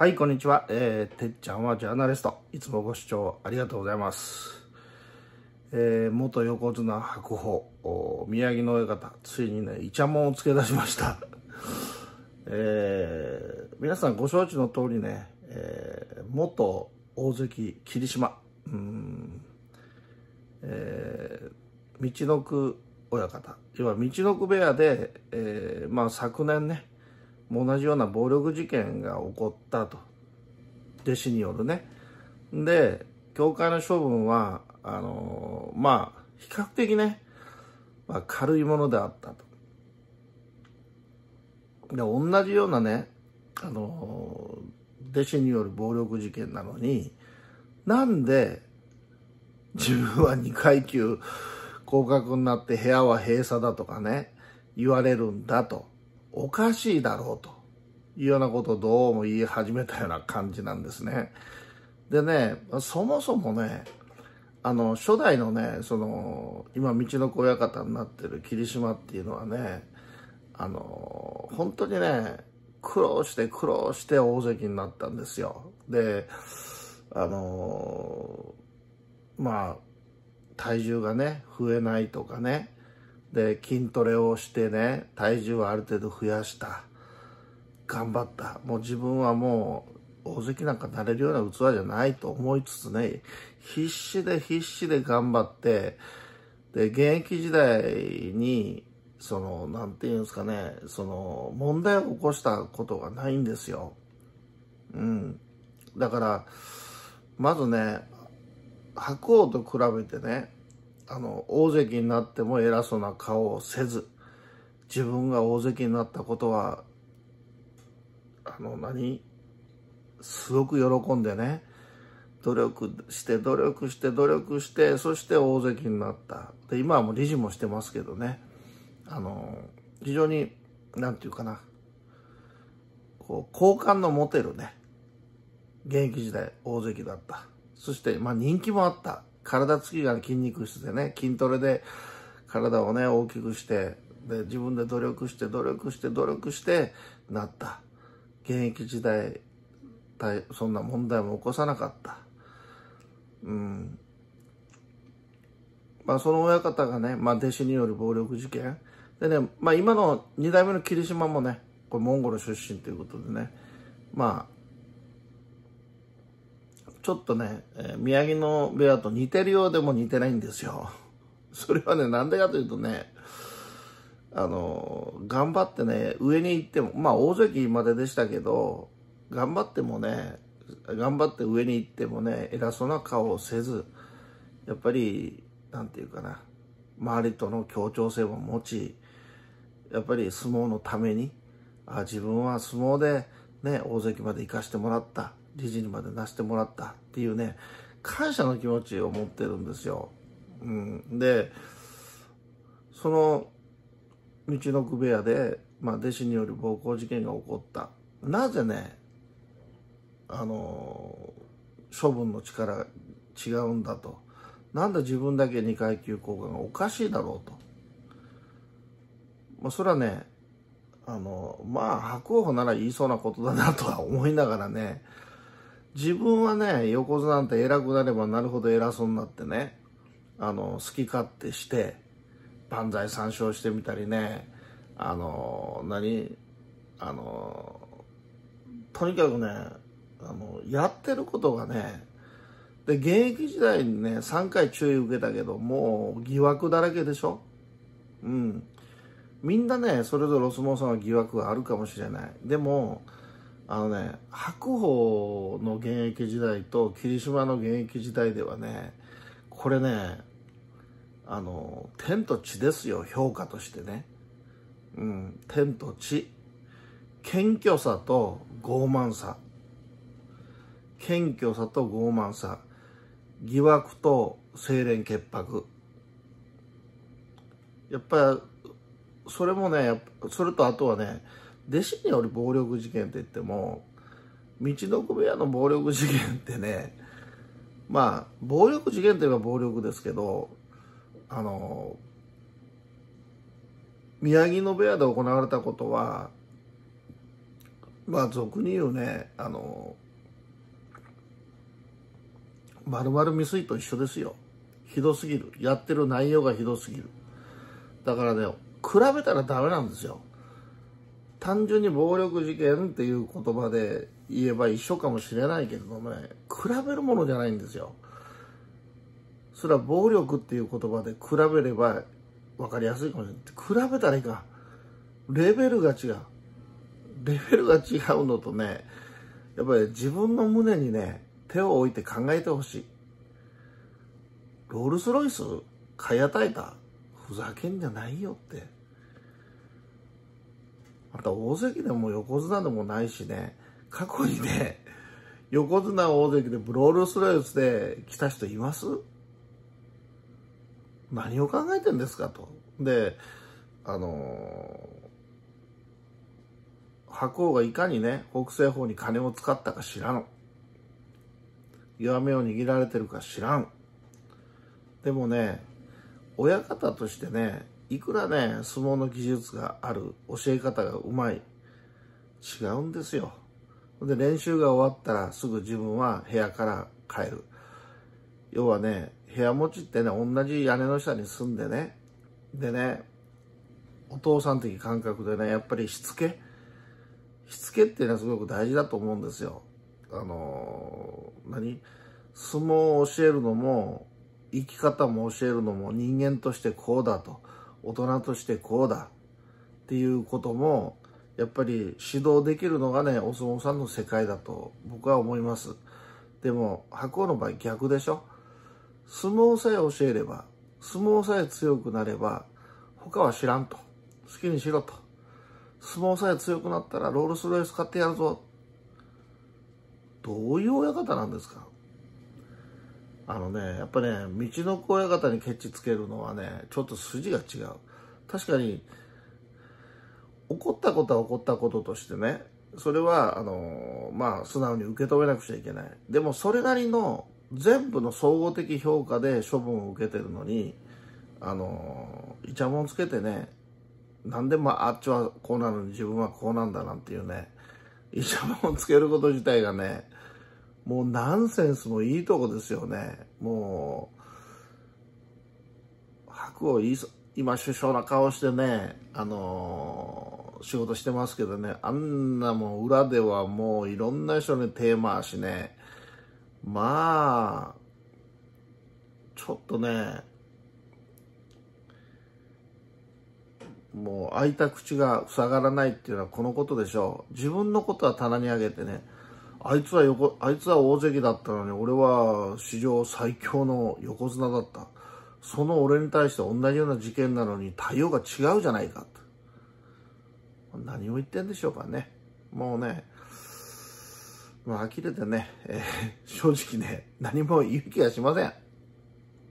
はい、こんにちは。えー、てっちゃんはジャーナリスト。いつもご視聴ありがとうございます。えー、元横綱白鵬、宮城の親方、ついにね、イチャモンを付け出しました。えー、皆さんご承知の通りね、えー、元大関霧島、うん、えー、道のく親方、要は道のく部屋で、えー、まあ昨年ね、同じような暴力事件が起こったと弟子によるねで教会の処分はあのまあ比較的ね、まあ、軽いものであったとで同じようなねあの弟子による暴力事件なのになんで自分は2階級降格になって部屋は閉鎖だとかね言われるんだと。おかしいだろうというようなことをどうも言い始めたような感じなんですね。でね、そもそもね、あの、初代のね、その、今、道の小館になってる霧島っていうのはね、あの、本当にね、苦労して苦労して大関になったんですよ。で、あの、まあ、体重がね、増えないとかね、で、筋トレをしてね、体重をある程度増やした。頑張った。もう自分はもう、大関なんかなれるような器じゃないと思いつつね、必死で必死で頑張って、で、現役時代に、その、何て言うんですかね、その、問題を起こしたことがないんですよ。うん。だから、まずね、白鵬と比べてね、あの、大関になっても偉そうな顔をせず、自分が大関になったことは、あの、何すごく喜んでね、努力して努力して努力してそして大関になったで今はもう理事もしてますけどねあの非常に何て言うかなこう好感の持てるね現役時代大関だったそしてまあ人気もあった体つきが筋肉質でね、筋トレで体をね、大きくして、で、自分で努力して、努力して、努力して、なった。現役時代、そんな問題も起こさなかった。うん。まあ、その親方がね、まあ、弟子による暴力事件。でね、まあ、今の2代目の霧島もね、これモンゴル出身ということでね、まあ、ちょっとね、え宮城の部屋と似てるようでも似てないんですよ。それはね、なんでかというとね、あの、頑張ってね、上に行っても、まあ大関まででしたけど、頑張ってもね、頑張って上に行ってもね、偉そうな顔をせず、やっぱり、なんていうかな、周りとの協調性も持ち、やっぱり相撲のために、あ自分は相撲でね、大関まで行かしてもらった。理事にまで出してもらったっていうね、感謝の気持ちを持ってるんですよ。うん、で、その、道のく部屋で、まあ、弟子による暴行事件が起こった。なぜね、あの、処分の力が違うんだと。なんで自分だけ2階級交換がおかしいだろうと。まあ、それはね、あの、まあ、白鵬なら言いそうなことだなとは思いながらね、自分はね、横綱なんて偉くなればなるほど偉そうになってね、あの、好き勝手して、万歳参照してみたりね、あの、何あの、とにかくね、あの、やってることがね、で、現役時代にね、3回注意受けたけど、もう疑惑だらけでしょうん。みんなね、それぞれお相撲さんは疑惑があるかもしれない。でも、あのね白鵬の現役時代と霧島の現役時代ではねこれねあの天と地ですよ評価としてね、うん、天と地謙虚さと傲慢さ謙虚さと傲慢さ疑惑と清廉潔白やっぱそれもねそれとあとはね弟子による暴力事件って言っても道の部屋の暴力事件ってねまあ暴力事件といえば暴力ですけどあの宮城野部屋で行われたことはまあ俗に言うねあの丸々未遂と一緒ですよひどすぎるやってる内容がひどすぎるだからね比べたらダメなんですよ単純に暴力事件っていう言葉で言えば一緒かもしれないけれどもね比べるものじゃないんですよそれは暴力っていう言葉で比べれば分かりやすいかもしれない比べたらいいかレベルが違うレベルが違うのとねやっぱり自分の胸にね手を置いて考えてほしいロールスロイス買い与えたふざけんじゃないよってまた大関でも横綱でもないしね、過去にね、横綱大関でブロールスレイスで来た人います何を考えてんですかと。で、あのー、白鵬がいかにね、北西方に金を使ったか知らん。弱めを握られてるか知らん。でもね、親方としてね、いくらね、相撲の技術がある、教え方がうまい、違うんですよ。で、練習が終わったらすぐ自分は部屋から帰る。要はね、部屋持ちってね、同じ屋根の下に住んでね、でね、お父さん的感覚でね、やっぱりしつけ、しつけっていうのはすごく大事だと思うんですよ。あのー、何相撲を教えるのも、生き方も教えるのも人間としてこうだと。大人としてこうだっていうこともやっぱり指導できるのがねお相撲さんの世界だと僕は思いますでも白鵬の場合逆でしょ相撲さえ教えれば相撲さえ強くなれば他は知らんと好きにしろと相撲さえ強くなったらロールスロイス買ってやるぞどういう親方なんですかあのね、やっぱね、道の声方にケチつけるのはね、ちょっと筋が違う。確かに、怒ったことは怒ったこととしてね、それは、あの、まあ、素直に受け止めなくちゃいけない。でも、それなりの、全部の総合的評価で処分を受けてるのに、あの、いちゃもんつけてね、何でもあっちはこうなのに自分はこうなんだなんていうね、いちゃもんつけること自体がね、もうナンセンスのいいとこですよね。もう、白を今首相な顔してね、あのー、仕事してますけどね、あんなもう裏ではもういろんな人に手回しね、まあ、ちょっとね、もう開いた口が塞がらないっていうのはこのことでしょう。自分のことは棚に上げてね、あいつは横、あいつは大関だったのに、俺は史上最強の横綱だった。その俺に対して同じような事件なのに対応が違うじゃないかと。何を言ってんでしょうかね。もうね、まあ呆れてね、えー、正直ね、何も言う気がしません。